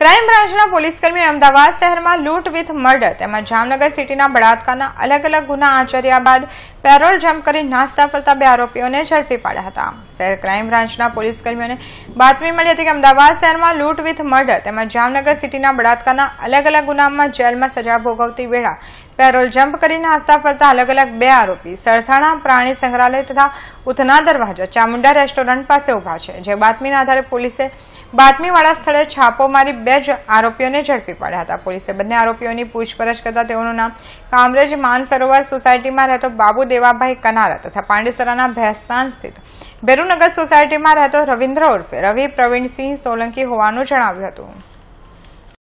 crime બ્રાન્ચના પોલીસકર્મીઓએ અમદાવાદ શહેરમાં લૂંટ વિથ મર્ડર તેમજ જામનગર સિટીના બળાત્કારના અલગ અલગ ગુના આચર્યા બાદ પેરોલ જમ્પ કરી નાસ્તા ફરતા બે આરોપીઓને ઝડપી પાડ્યા હતા શહેર ક્રાઇમ બ્રાન્ચના પોલીસકર્મીઓને બાતમી મળી હતી કે અમદાવાદ શહેરમાં લૂંટ વિથ મર્ડર તેમજ જામનગર સિટીના બળાત્કારના અલગ અલગ ગુનામાં જેલમાં સજા ભોગવતી વેળા પેરોલ જમ્પ કરી નાસ્તા ફરતા અલગ અલગ બે આરોપી સરથાણા પ્રાણી સંગ્રહાલય તથા ઉથના દરવાજા ચામુંડા રેસ્ટોરન્ટ પાસે ઊભા છે જે બાતમીના આધારે પોલીસે બાતમીવાળા સ્થળે છાપો મારી બે જ આરોપીઓને ઝડપી પડ્યા હતા પોલીસે બંને આરોપીઓની પૂછપરછ કરતા તેઓનું નામ કામરેજ માનસરોવર સોસાયટીમાં રહેતો બાબુ દેવાભાઈ કનારા તથા પાંડેસરાના ભેસ્તાન સ્થિત ભેરુનગર સોસાયટીમાં રહેતો રવિન્દ્ર ઉર્ફે રવિ પ્રવીણસિંહ સોલંકી હોવાનું જણાવ્યું હતું